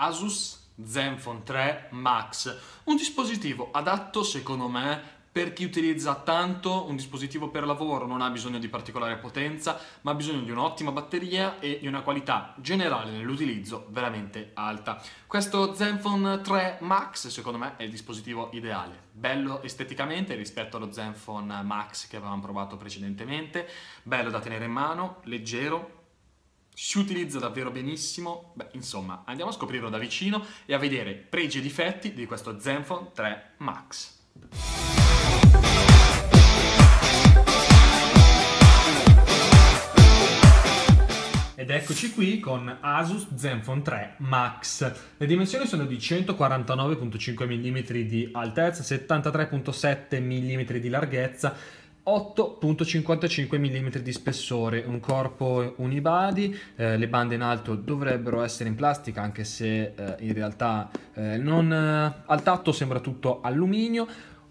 Asus Zenfone 3 Max, un dispositivo adatto secondo me per chi utilizza tanto un dispositivo per lavoro non ha bisogno di particolare potenza, ma ha bisogno di un'ottima batteria e di una qualità generale nell'utilizzo veramente alta. Questo Zenfone 3 Max secondo me è il dispositivo ideale, bello esteticamente rispetto allo Zenfone Max che avevamo provato precedentemente, bello da tenere in mano, leggero, si utilizza davvero benissimo? Beh, insomma, andiamo a scoprirlo da vicino e a vedere pregi e difetti di questo Zenfone 3 Max. Ed eccoci qui con Asus Zenfone 3 Max. Le dimensioni sono di 149.5 mm di altezza, 73.7 mm di larghezza 8.55 mm di spessore, un corpo unibadi, eh, le bande in alto dovrebbero essere in plastica anche se eh, in realtà eh, non, eh, al tatto sembra tutto alluminio,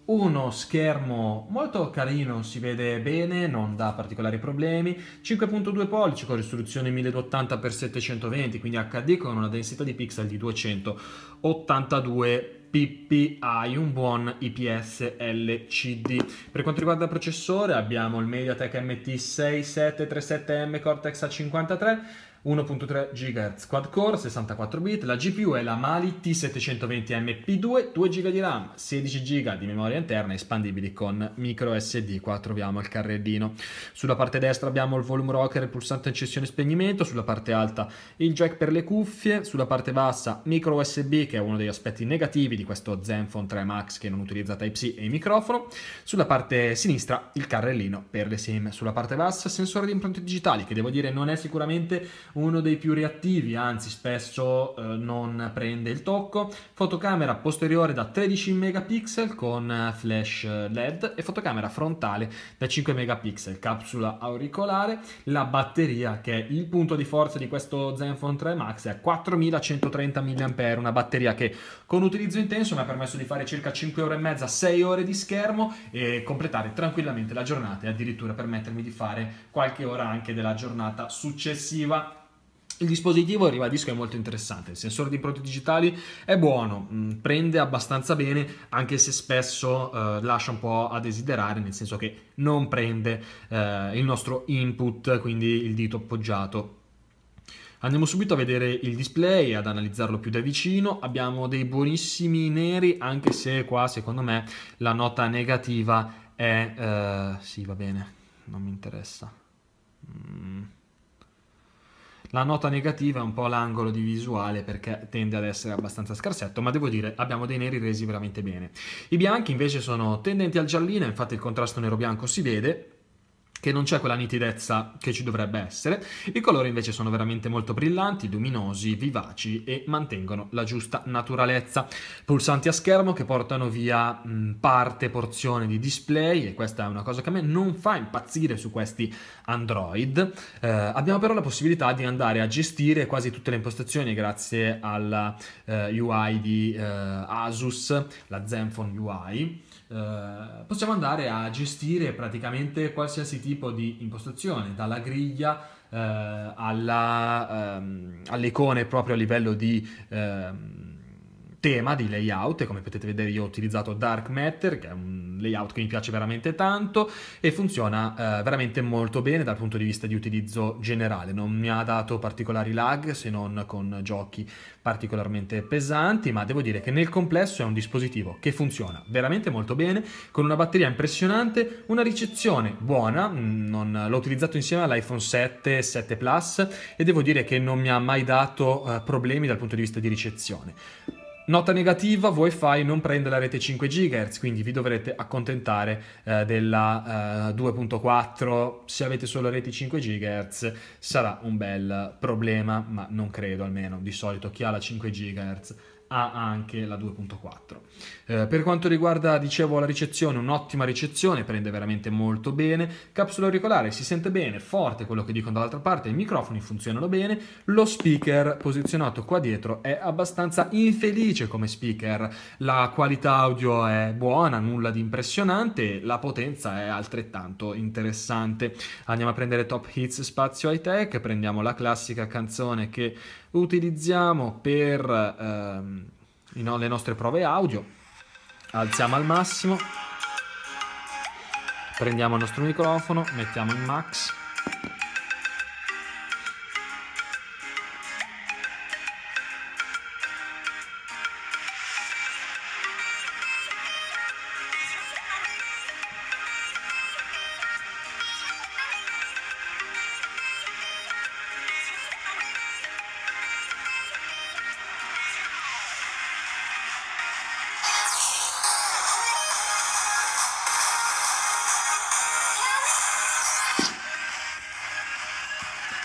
uno schermo molto carino, si vede bene, non dà particolari problemi, 5.2 pollici con risoluzione 1080x720, quindi HD con una densità di pixel di 282 PPI, un buon IPS LCD. Per quanto riguarda il processore abbiamo il MediaTek MT6737M Cortex A53 1.3 GHz quad core, 64 bit, la GPU è la Mali T720MP2, 2 GB di RAM, 16 GB di memoria interna espandibili con micro SD, qua troviamo il carrellino. Sulla parte destra abbiamo il volume rocker, il pulsante accensione e spegnimento, sulla parte alta il jack per le cuffie, sulla parte bassa micro USB che è uno degli aspetti negativi di questo Zenfone 3 Max che non utilizza Type-C e il microfono, sulla parte sinistra il carrellino per le SIM, sulla parte bassa sensore di impronte digitali che devo dire non è sicuramente uno dei più reattivi, anzi spesso eh, non prende il tocco, fotocamera posteriore da 13 megapixel con eh, flash eh, LED e fotocamera frontale da 5 megapixel, capsula auricolare, la batteria che è il punto di forza di questo Zenfone 3 Max è 4130 mAh, una batteria che con utilizzo intenso mi ha permesso di fare circa 5 ore e mezza, 6 ore di schermo e completare tranquillamente la giornata e addirittura permettermi di fare qualche ora anche della giornata successiva il dispositivo, ribadisco, è molto interessante, il sensore di prodotti digitali è buono, mm, prende abbastanza bene, anche se spesso eh, lascia un po' a desiderare, nel senso che non prende eh, il nostro input, quindi il dito appoggiato Andiamo subito a vedere il display, ad analizzarlo più da vicino. Abbiamo dei buonissimi neri, anche se qua secondo me la nota negativa è... Uh, sì, va bene, non mi interessa. Mm. La nota negativa è un po' l'angolo di visuale perché tende ad essere abbastanza scarsetto, ma devo dire abbiamo dei neri resi veramente bene. I bianchi invece sono tendenti al giallino, infatti il contrasto nero-bianco si vede, che non c'è quella nitidezza che ci dovrebbe essere. I colori invece sono veramente molto brillanti, luminosi, vivaci e mantengono la giusta naturalezza. Pulsanti a schermo che portano via mh, mm, parte, porzione di display e questa è una cosa che a me non fa impazzire su questi Android. Eh, abbiamo però la possibilità di andare a gestire quasi tutte le impostazioni grazie alla eh, UI di eh, Asus, la Zenfone UI. Eh, possiamo andare a gestire praticamente qualsiasi tipo di impostazione, dalla griglia eh, alla, ehm, alle icone proprio a livello di... Ehm, tema di layout e come potete vedere io ho utilizzato Dark Matter che è un layout che mi piace veramente tanto e funziona eh, veramente molto bene dal punto di vista di utilizzo generale, non mi ha dato particolari lag se non con giochi particolarmente pesanti, ma devo dire che nel complesso è un dispositivo che funziona veramente molto bene, con una batteria impressionante, una ricezione buona, mm, non, l'ho utilizzato insieme all'iPhone 7, 7 Plus e devo dire che non mi ha mai dato eh, problemi dal punto di vista di ricezione. Nota negativa, Wi-Fi non prende la rete 5 GHz, quindi vi dovrete accontentare eh, della eh, 2.4. Se avete solo reti 5 GHz sarà un bel problema, ma non credo almeno. Di solito chi ha la 5 GHz ha anche la 2.4. Eh, per quanto riguarda, dicevo, la ricezione, un'ottima ricezione, prende veramente molto bene, capsula auricolare si sente bene, forte quello che dicono dall'altra parte, i microfoni funzionano bene, lo speaker posizionato qua dietro è abbastanza infelice come speaker, la qualità audio è buona, nulla di impressionante, la potenza è altrettanto interessante. Andiamo a prendere Top Hits Spazio High Tech, prendiamo la classica canzone che utilizziamo per ehm, le nostre prove audio. Alziamo al massimo, prendiamo il nostro microfono, mettiamo in max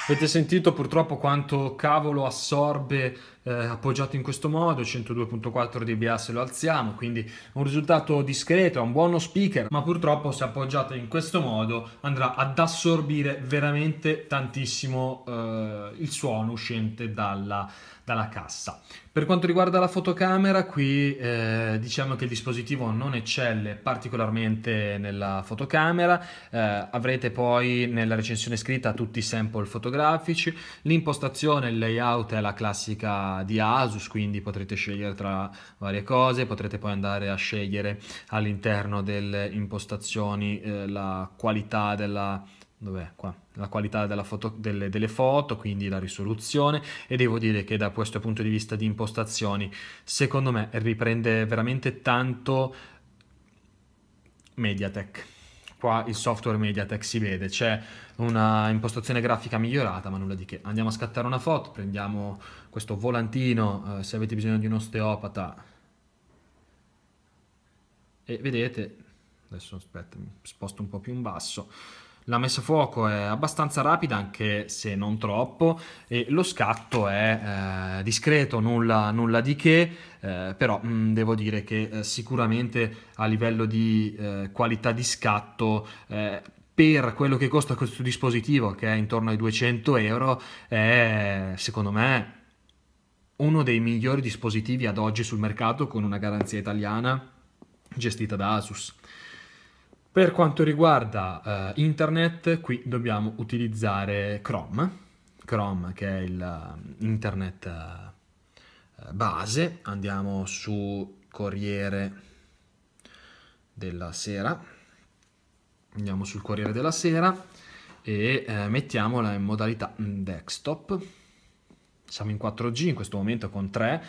Avete sentito purtroppo quanto cavolo assorbe eh, appoggiato in questo modo, 102.4 dBA se lo alziamo, quindi un risultato discreto, è un buono speaker, ma purtroppo se appoggiato in questo modo andrà ad assorbire veramente tantissimo eh, il suono uscente dalla, dalla cassa. Per quanto riguarda la fotocamera, qui eh, diciamo che il dispositivo non eccelle particolarmente nella fotocamera, eh, avrete poi nella recensione scritta tutti i sample fotografici, l'impostazione, il layout è la classica di Asus, quindi potrete scegliere tra varie cose, potrete poi andare a scegliere all'interno delle impostazioni eh, la qualità della la qualità foto, delle, delle, foto, quindi la risoluzione e devo dire che da questo punto di vista di impostazioni, secondo me riprende veramente tanto Mediatek qua il software Mediatek si vede, c'è una impostazione grafica migliorata, ma nulla di che. Andiamo a scattare una foto, prendiamo questo volantino, eh, se avete bisogno di un osteopata, e vedete, adesso aspetta, mi sposto un po' più in basso, la messa a fuoco è abbastanza rapida, anche se non troppo, e lo scatto è eh, discreto, nulla, nulla, di che, eh, però mh, mm, devo dire che eh, sicuramente a livello di eh, qualità di scatto eh, per quello che costa questo dispositivo, che è intorno ai 200 euro, è secondo me uno dei migliori dispositivi ad oggi sul mercato con una garanzia italiana gestita da Asus. Per quanto riguarda eh, internet, qui dobbiamo utilizzare Chrome, Chrome che è l'internet eh, eh, base. Andiamo su Corriere della Sera, andiamo sul Corriere della Sera e eh, mettiamola in modalità desktop. Siamo in 4G in questo momento con 3,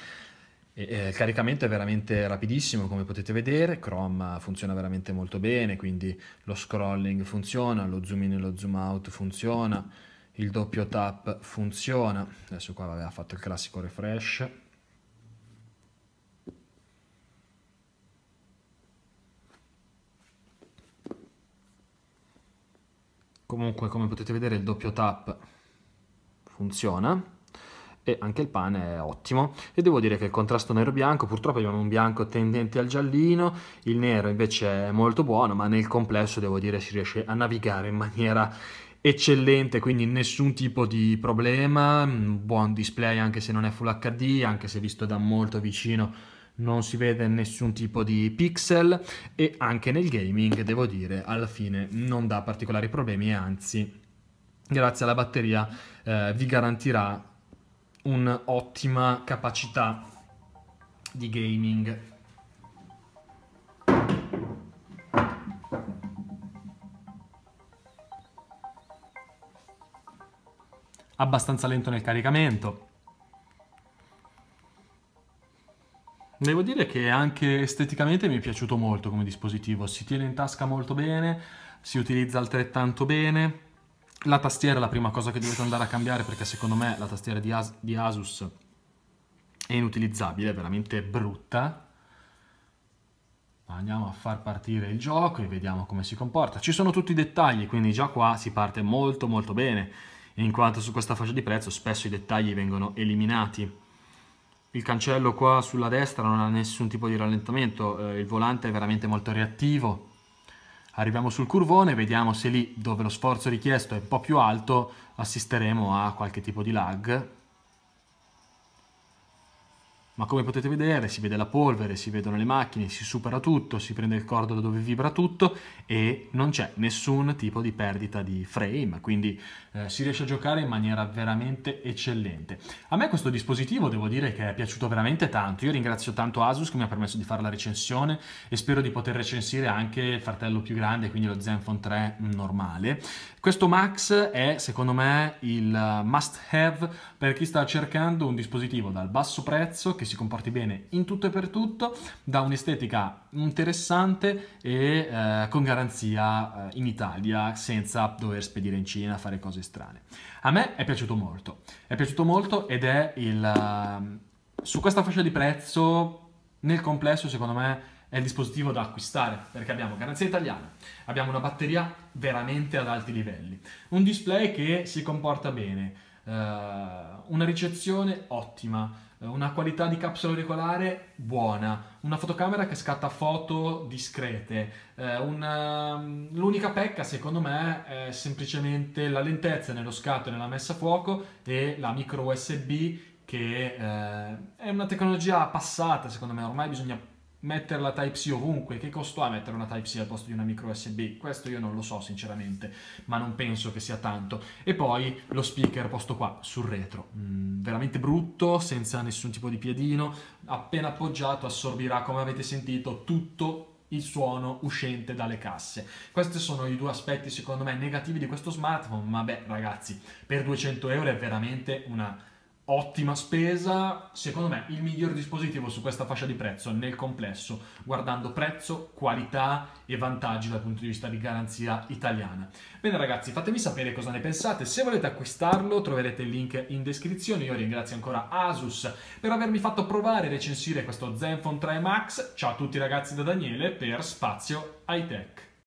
eh, il caricamento è veramente rapidissimo come potete vedere, Chrome funziona veramente molto bene, quindi lo scrolling funziona, lo zoom in e lo zoom out funziona, il doppio tap funziona, adesso qua aveva fatto il classico refresh. Comunque come potete vedere il doppio tap funziona e anche il pane è ottimo e devo dire che il contrasto nero-bianco purtroppo abbiamo un bianco tendente al giallino il nero invece è molto buono ma nel complesso devo dire si riesce a navigare in maniera eccellente quindi nessun tipo di problema mm, buon display anche se non è full hd anche se visto da molto vicino non si vede nessun tipo di pixel e anche nel gaming devo dire alla fine non dà particolari problemi e anzi grazie alla batteria eh, vi garantirà un'ottima capacità di gaming. Abbastanza lento nel caricamento. Devo dire che anche esteticamente mi è piaciuto molto come dispositivo, si tiene in tasca molto bene, si utilizza altrettanto bene, la tastiera è la prima cosa che dovete andare a cambiare perché secondo me la tastiera di, As di Asus è inutilizzabile, è veramente brutta. Andiamo a far partire il gioco e vediamo come si comporta. Ci sono tutti i dettagli, quindi già qua si parte molto molto bene, in quanto su questa fascia di prezzo spesso i dettagli vengono eliminati. Il cancello qua sulla destra non ha nessun tipo di rallentamento, eh, il volante è veramente molto reattivo. Arriviamo sul curvone, vediamo se lì dove lo sforzo richiesto è un po' più alto assisteremo a qualche tipo di lag, ma come potete vedere si vede la polvere, si vedono le macchine, si supera tutto, si prende il cordo da dove vibra tutto e non c'è nessun tipo di perdita di frame, quindi eh, si riesce a giocare in maniera veramente eccellente. A me questo dispositivo devo dire che è piaciuto veramente tanto, io ringrazio tanto Asus che mi ha permesso di fare la recensione e spero di poter recensire anche il fratello più grande, quindi lo Zenfone 3 normale. Questo Max è secondo me il must have per chi sta cercando un dispositivo dal basso prezzo che si comporti bene in tutto e per tutto, da un'estetica interessante e eh, con garanzia eh, in Italia senza dover spedire in Cina fare cose strane. A me è piaciuto molto, è piaciuto molto ed è il... Ehm, su questa fascia di prezzo nel complesso secondo me è il dispositivo da acquistare perché abbiamo garanzia italiana, abbiamo una batteria veramente ad alti livelli, un display che si comporta bene, eh, una ricezione ottima, eh, una qualità di capsula auricolare buona, una fotocamera che scatta foto discrete. Eh, una... Ehm, l'unica pecca, secondo me, è semplicemente la lentezza nello scatto e nella messa a fuoco e la micro USB che eh, è una tecnologia passata, secondo me, ormai bisogna metterla Type-C ovunque, che costo ha mettere una Type-C al posto di una micro USB? Questo io non lo so sinceramente, ma non penso che sia tanto. E poi lo speaker posto qua, sul retro, mm, veramente brutto, senza nessun tipo di piedino, appena appoggiato assorbirà, come avete sentito, tutto il suono uscente dalle casse. Questi sono i due aspetti secondo me negativi di questo smartphone, ma beh ragazzi, per 200 euro è veramente una ottima spesa, secondo me il miglior dispositivo su questa fascia di prezzo nel complesso, guardando prezzo, qualità e vantaggi dal punto di vista di garanzia italiana. Bene ragazzi, fatemi sapere cosa ne pensate, se volete acquistarlo troverete il link in descrizione, io ringrazio ancora Asus per avermi fatto provare e recensire questo Zenfone 3 Max, ciao a tutti ragazzi da Daniele per Spazio High Tech.